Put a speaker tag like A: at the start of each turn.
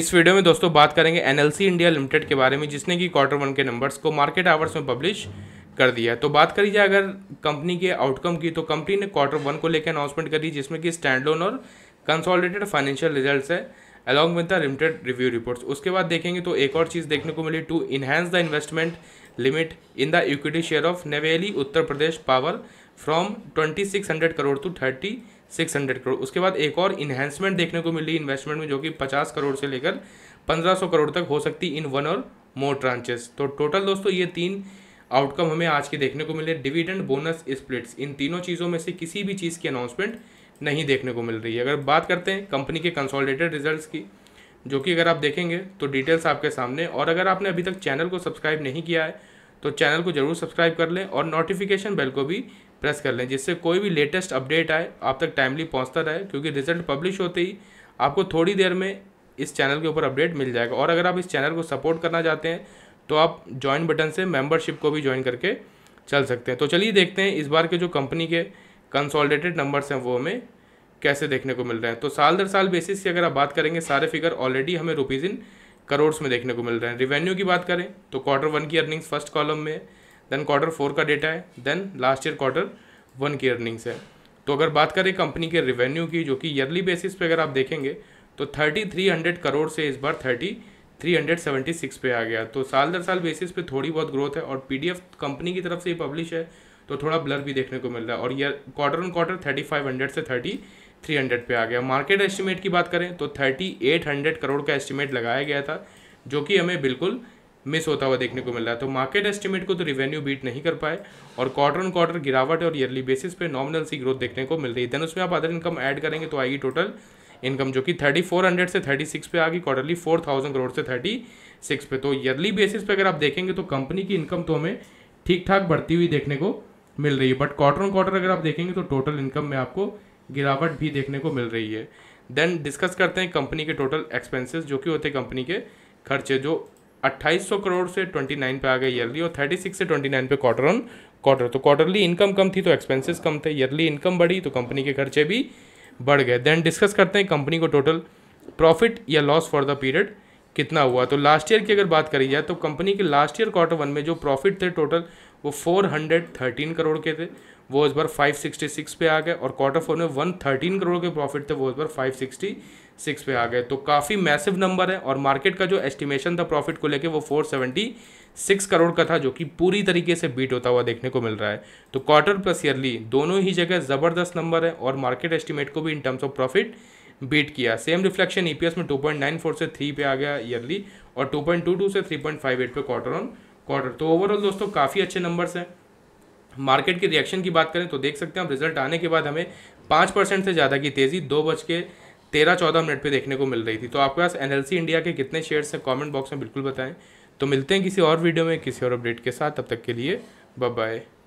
A: इस वीडियो में दोस्तों बात करेंगे एनएलसी इंडिया लिमिटेड के बारे में जिसने कि क्वार्टर वन के नंबर्स को मार्केट आवर्स में पब्लिश कर दिया तो बात करी जाए अगर कंपनी के आउटकम की तो कंपनी ने क्वार्टर वन को लेकर अनाउंसमेंट करी जिसमें कि स्टैंड लोन और कंसोलिडेटेड फाइनेंशियल रिजल्ट है along with the limited review reports उसके बाद देखेंगे तो एक और चीज़ देखने को मिली to enhance the investment limit in the equity share of Neyveli Uttar Pradesh power from twenty six hundred crore to thirty six hundred crore उसके बाद एक और इन्हेंसमेंट देखने को मिली इन्वेस्टमेंट में जो कि पचास करोड़ से लेकर पंद्रह सौ करोड़ तक हो सकती इन वन और मोर ट्रांचेस तो टोटल दोस्तों ये तीन आउटकम हमें आज के देखने को मिले डिविडेंड बोनस स्प्लिट्स इन तीनों चीज़ों में से किसी भी चीज़ की अनाउंसमेंट नहीं देखने को मिल रही है अगर बात करते हैं कंपनी के कंसोलिडेटेड रिजल्ट की जो कि अगर आप देखेंगे तो डिटेल्स आपके सामने और अगर आपने अभी तक चैनल को सब्सक्राइब नहीं किया है तो चैनल को जरूर सब्सक्राइब कर लें और नोटिफिकेशन बेल को भी प्रेस कर लें जिससे कोई भी लेटेस्ट अपडेट आए आप तक टाइमली पहुंचता रहे क्योंकि रिजल्ट पब्लिश होते ही आपको थोड़ी देर में इस चैनल के ऊपर अपडेट मिल जाएगा और अगर आप इस चैनल को सपोर्ट करना चाहते हैं तो आप ज्वाइन बटन से मेम्बरशिप को भी ज्वाइन करके चल सकते हैं तो चलिए देखते हैं इस बार के जो कंपनी के कंसोलिडेटेड नंबर्स हैं वो हमें कैसे देखने को मिल रहे हैं तो साल दर साल बेसिस की अगर आप बात करेंगे सारे फिगर ऑलरेडी हमें रुपीज़ इन करोड़ में देखने को मिल रहे हैं रिवेन्यू की बात करें तो क्वार्टर वन की अर्निंग्स फर्स्ट कॉलम में है देन क्वार्टर फोर का डेटा है then last year quarter one की अर्निंग्स है तो अगर बात करें कंपनी के रेवेन्यू की जो कि ईयरली बेसिस पे अगर आप देखेंगे तो थर्टी थ्री हंड्रेड करोड़ से इस बार thirty three hundred seventy six पे आ गया तो साल दर साल बेसिस पे थोड़ी बहुत ग्रोथ है और पीडीएफ कंपनी की तरफ से ही पब्लिश है तो थोड़ा ब्लर भी देखने को मिल रहा है और year quarter on quarter thirty five hundred से थर्टी थ्री हंड्रेड पे आ गया मार्केट एस्टिमेट की बात करें तो थर्टी एट हंड्रेड करोड़ का एस्टिमेट लगाया गया था जो कि हमें बिल्कुल मिस होता हुआ देखने को मिल रहा है तो मार्केट एस्टिमेट को तो रिवेन्यू बीट नहीं कर पाए और क्वार्टर ऑन क्वार्टर गिरावट और ईयरली बेसिस पे नॉमिनल सी ग्रोथ देखने को मिल रही है देन उसमें आप अदर इनकम ऐड करेंगे तो आएगी टोटल इनकम जो कि थर्टी फोर हंड्रेड से थर्टी सिक्स पे आ गई क्वार्टरली फोर थाउजेंड करोड़ से थर्टी सिक्स पे तो ईयरली बेसिस पे अगर आप देखेंगे तो कंपनी की इनकम तो हमें ठीक ठाक बढ़ती हुई देखने को मिल रही है बट क्वार्टर ऑन क्वार्टर अगर आप देखेंगे तो टोटल इनकम में आपको गिरावट भी देखने को मिल रही है देन डिस्कस करते हैं कंपनी के टोटल एक्सपेंसेस जो कि होते हैं कंपनी के खर्चे जो 2800 करोड़ से 29 पे आ गए ईयरली और 36 से 29 पे क्वार्टर ऑन क्वार्टर तो क्वार्टरली इनकम कम थी तो एक्सपेंसेस कम थे ईयरली इनकम बढ़ी तो कंपनी के खर्चे भी बढ़ गए देन डिस्कस करते हैं कंपनी को टोटल प्रॉफिट या लॉस फॉर द पीरियड कितना हुआ तो लास्ट ईयर की अगर बात करी जाए तो कंपनी के लास्ट ईयर क्वार्टर वन में जो प्रॉफिट थे टोटल वो 413 करोड़ के थे वो इस बार 566 पे आ गए और क्वार्टर फोर में 113 करोड़ के प्रॉफिट थे वो इस बार सिक्सटी सिक्स पे आ गए तो काफ़ी मैसिव नंबर है और मार्केट का जो एस्टिमेशन था प्रॉफिट को लेके वो फोर सेवेंटी सिक्स करोड़ का था जो कि पूरी तरीके से बीट होता हुआ देखने को मिल रहा है तो क्वार्टर प्लस ईयरली दोनों ही जगह ज़बरदस्त नंबर है और मार्केट एस्टिमेट को भी in terms of profit beat किया सेम रिफ्लेक्शन ई में टू से थ्री पे आ गया ईयरली और टू से three point quarter on quarter तो ओवरऑल दोस्तों काफ़ी अच्छे नंबर्स हैं मार्केट के रिएक्शन की बात करें तो देख सकते हैं आप रिजल्ट आने के बाद हमें पाँच परसेंट से ज़्यादा की तेज़ी दो बज के तेरह चौदह मिनट पे देखने को मिल रही थी तो आपके पास एन इंडिया के कितने शेयर्स हैं कॉमेंट बॉक्स में बिल्कुल बताएं तो मिलते हैं किसी और वीडियो में किसी और अपडेट के साथ तब तक के लिए बाय